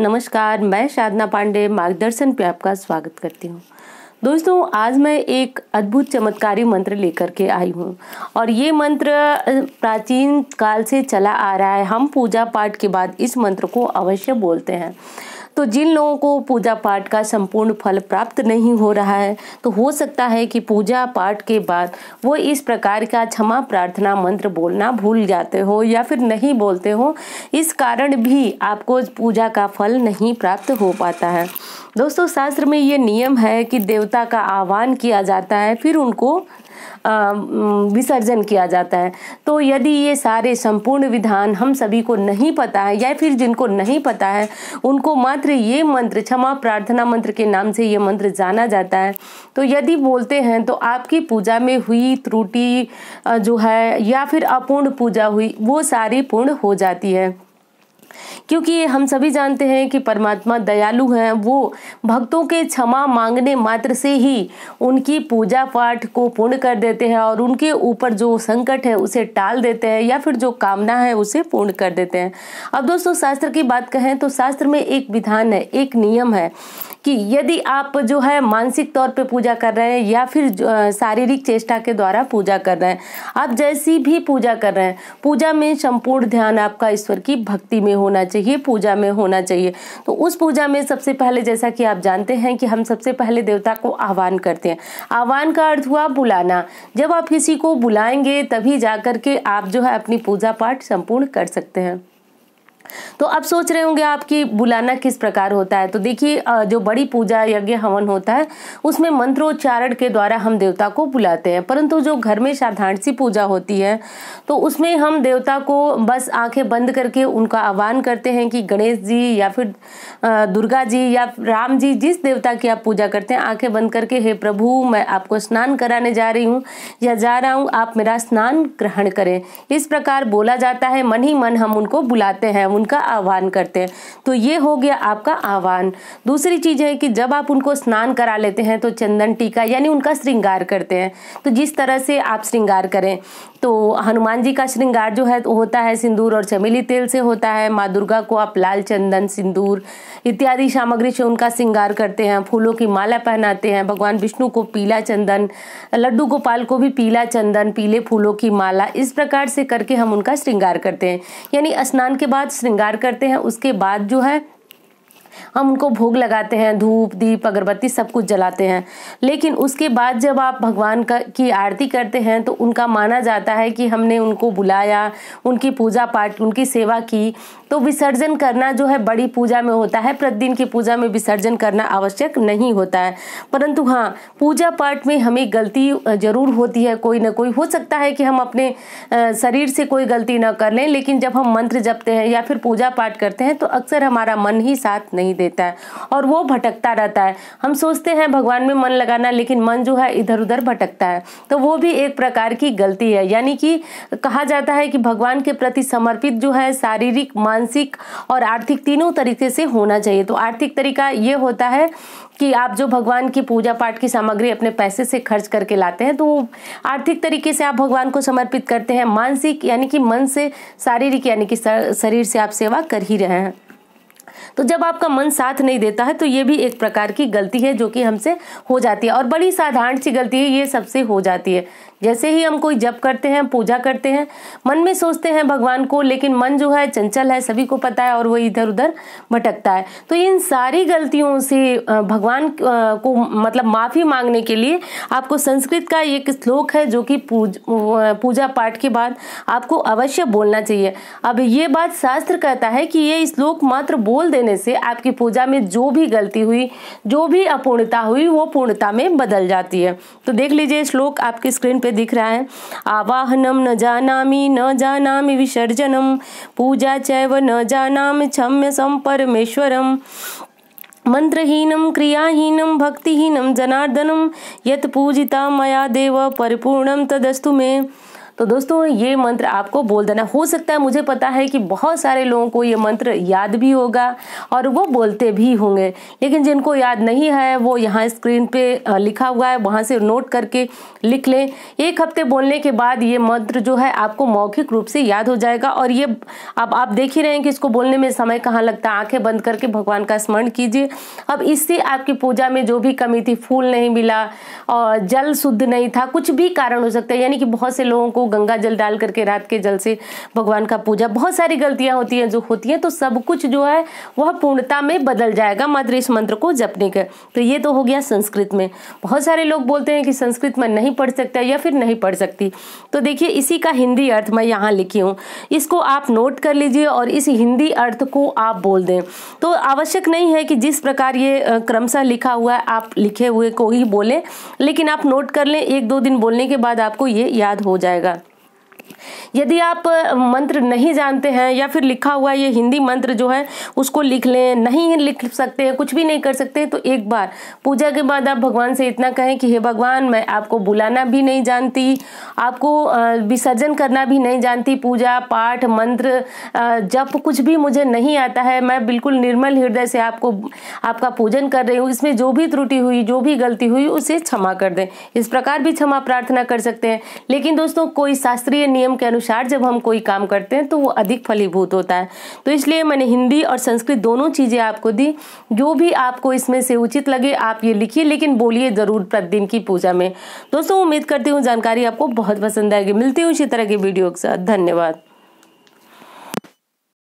नमस्कार मैं शादना पांडे मार्गदर्शन पे आपका स्वागत करती हूँ दोस्तों आज मैं एक अद्भुत चमत्कारी मंत्र लेकर के आई हूँ और ये मंत्र प्राचीन काल से चला आ रहा है हम पूजा पाठ के बाद इस मंत्र को अवश्य बोलते हैं तो जिन लोगों को पूजा पाठ का संपूर्ण फल प्राप्त नहीं हो रहा है तो हो सकता है कि पूजा पाठ के बाद वो इस प्रकार का क्षमा प्रार्थना मंत्र बोलना भूल जाते हो या फिर नहीं बोलते हो इस कारण भी आपको पूजा का फल नहीं प्राप्त हो पाता है दोस्तों शास्त्र में ये नियम है कि देवता का आह्वान किया जाता है फिर उनको विसर्जन किया जाता है तो यदि ये सारे संपूर्ण विधान हम सभी को नहीं पता है या फिर जिनको नहीं पता है उनको मात्र ये मंत्र क्षमा प्रार्थना मंत्र के नाम से ये मंत्र जाना जाता है तो यदि बोलते हैं तो आपकी पूजा में हुई त्रुटि जो है या फिर अपूर्ण पूजा हुई वो सारी पूर्ण हो जाती है क्योंकि हम सभी जानते हैं कि परमात्मा दयालु हैं वो भक्तों के क्षमा मांगने मात्र से ही उनकी पूजा पाठ को पूर्ण कर देते हैं और उनके ऊपर जो संकट है उसे टाल देते हैं या फिर जो कामना है उसे पूर्ण कर देते हैं अब दोस्तों शास्त्र की बात कहें तो शास्त्र में एक विधान है एक नियम है कि यदि आप जो है मानसिक तौर पे पूजा कर रहे हैं या फिर शारीरिक चेष्टा के द्वारा पूजा कर रहे हैं आप जैसी भी पूजा कर रहे हैं पूजा में संपूर्ण ध्यान आपका ईश्वर की भक्ति में होना चाहिए पूजा में होना चाहिए तो उस पूजा में सबसे पहले जैसा कि आप जानते हैं कि हम सबसे पहले देवता को आह्वान करते हैं आह्वान का अर्थ हुआ बुलाना जब आप किसी को बुलाएंगे तभी जा के आप जो है अपनी पूजा पाठ संपूर्ण कर सकते हैं तो अब सोच रहे होंगे आपकी बुलाना किस प्रकार होता है तो देखिए जो बड़ी पूजा यज्ञ हवन होता है उसमें मंत्रोच्चारण के द्वारा हम देवता को बुलाते हैं परंतु जो घर में साधारण सी पूजा होती है तो उसमें हम देवता को बस आंखें बंद करके उनका आह्वान करते हैं कि गणेश जी या फिर दुर्गा जी या राम जी जिस देवता की आप पूजा करते हैं आंखें बंद करके हे प्रभु मैं आपको स्नान कराने जा रही हूँ या जा रहा हूँ आप मेरा स्नान ग्रहण करें इस प्रकार बोला जाता है मन ही मन हम उनको बुलाते हैं उनका आह्वान करते हैं तो ये हो गया आपका आह्वान दूसरी चीज़ है कि जब आप उनको स्नान करा लेते हैं तो चंदन टीका यानी उनका श्रृंगार करते हैं तो जिस तरह से आप श्रृंगार करें तो हनुमान जी का श्रृंगार जो है होता है सिंदूर और चमेली तेल से होता है माँ दुर्गा को आप लाल चंदन सिंदूर इत्यादि सामग्री से उनका श्रृंगार करते हैं फूलों की माला पहनाते हैं भगवान विष्णु को पीला चंदन लड्डू गोपाल को भी पीला चंदन पीले फूलों की माला इस प्रकार से करके हम उनका श्रृंगार करते हैं यानी स्नान के बाद श्रृंगार करते हैं उसके बाद जो है हम उनको भोग लगाते हैं धूप दीप अगरबत्ती सब कुछ जलाते हैं लेकिन उसके बाद जब आप भगवान का की आरती करते हैं तो उनका माना जाता है कि हमने उनको बुलाया उनकी पूजा पाठ उनकी सेवा की तो विसर्जन करना जो है बड़ी पूजा में होता है प्रतिदिन की पूजा में विसर्जन करना आवश्यक नहीं होता है परंतु हाँ पूजा पाठ में हमें गलती ज़रूर होती है कोई ना कोई हो सकता है कि हम अपने शरीर से कोई गलती ना कर लें लेकिन जब हम मंत्र जपते हैं या फिर पूजा पाठ करते हैं तो अक्सर हमारा मन ही साथ नहीं नहीं देता है और वो भटकता रहता है हम सोचते हैं भगवान में मन लगाना लेकिन मन जो है इधर उधर भटकता है तो वो भी एक प्रकार की गलती है यानी कि कहा जाता है कि भगवान के प्रति समर्पित जो है शारीरिक मानसिक और आर्थिक तीनों तरीके से होना चाहिए तो आर्थिक तरीका ये होता है कि आप जो भगवान की पूजा पाठ की सामग्री अपने पैसे से खर्च करके लाते हैं तो वो आर्थिक तरीके से आप भगवान को समर्पित करते हैं मानसिक यानी कि मन से शारीरिक यानी कि शरीर से आप सेवा कर ही रहे हैं तो जब आपका मन साथ नहीं देता है तो ये भी एक प्रकार की गलती है जो कि हमसे हो जाती है और बड़ी साधारण सी गलती है ये सबसे हो जाती है जैसे ही हम कोई जप करते हैं पूजा करते हैं मन में सोचते हैं भगवान को लेकिन मन जो है चंचल है सभी को पता है और वो इधर उधर भटकता है तो इन सारी गलतियों से भगवान को मतलब माफ़ी मांगने के लिए आपको संस्कृत का एक श्लोक है जो कि पूज, पूजा पाठ के बाद आपको अवश्य बोलना चाहिए अब ये बात शास्त्र कहता है कि ये श्लोक मात्र बोल खोल देने से आपकी पूजा में जो भी गलती हुई जो भी अपूर्णता हुई वो पूर्णता में बदल जाती है तो देख लीजिए श्लोक आपकी स्क्रीन पे दिख रहा है आवाहनम न जानामी न जानामी विसर्जनम पूजा चैव न जानाम क्षम्य सम परमेश्वरम मंत्रहीनम क्रियाहीनम भक्तिहीनम जनार्दनम यत पूजिता मया देव परिपूर्णम तदस्तु में तो दोस्तों ये मंत्र आपको बोल देना हो सकता है मुझे पता है कि बहुत सारे लोगों को ये मंत्र याद भी होगा और वो बोलते भी होंगे लेकिन जिनको याद नहीं है वो यहाँ स्क्रीन पे लिखा हुआ है वहाँ से नोट करके लिख लें एक हफ्ते बोलने के बाद ये मंत्र जो है आपको मौखिक रूप से याद हो जाएगा और ये अब आप देख ही रहे हैं कि इसको बोलने में समय कहाँ लगता है आँखें बंद करके भगवान का स्मरण कीजिए अब इससे आपकी पूजा में जो भी कमी थी फूल नहीं मिला और जल शुद्ध नहीं था कुछ भी कारण हो सकता है यानी कि बहुत से लोगों को गंगा जल डाल करके रात के जल से भगवान का पूजा बहुत सारी गलतियां होती हैं जो होती हैं तो सब कुछ जो है वह पूर्णता में बदल जाएगा मात्र इस मंत्र को जपने का तो ये तो हो गया संस्कृत में बहुत सारे लोग बोलते हैं कि संस्कृत में नहीं पढ़ सकता या फिर नहीं पढ़ सकती तो देखिए इसी का हिंदी अर्थ मैं यहाँ लिखी हूँ इसको आप नोट कर लीजिए और इस हिंदी अर्थ को आप बोल दें तो आवश्यक नहीं है कि जिस प्रकार ये क्रमशः लिखा हुआ है आप लिखे हुए को ही बोलें लेकिन आप नोट कर लें एक दो दिन बोलने के बाद आपको ये याद हो जाएगा यदि आप मंत्र नहीं जानते हैं या फिर लिखा हुआ ये हिंदी मंत्र जो है उसको लिख लें नहीं लिख सकते हैं कुछ भी नहीं कर सकते तो एक बार पूजा के बाद आप भगवान से इतना कहें कि हे भगवान मैं आपको बुलाना भी नहीं जानती आपको विसर्जन करना भी नहीं जानती पूजा पाठ मंत्र जब कुछ भी मुझे नहीं आता है मैं बिल्कुल निर्मल हृदय से आपको आपका पूजन कर रही हूँ इसमें जो भी त्रुटि हुई जो भी गलती हुई उसे क्षमा कर दें इस प्रकार भी क्षमा प्रार्थना कर सकते हैं लेकिन दोस्तों कोई शास्त्रीय नियम के अनुसार जब हम कोई काम करते हैं तो वो अधिक फलीभूत होता है तो इसलिए मैंने हिंदी और संस्कृत दोनों चीज़ें आपको दी जो भी आपको इसमें से उचित लगे आप ये लिखिए लेकिन बोलिए ज़रूर प्रतिदिन की पूजा में दोस्तों उम्मीद करती हूँ जानकारी आपको बहुत पसंद आएगी मिलती हूँ इसी तरह की वीडियो के साथ धन्यवाद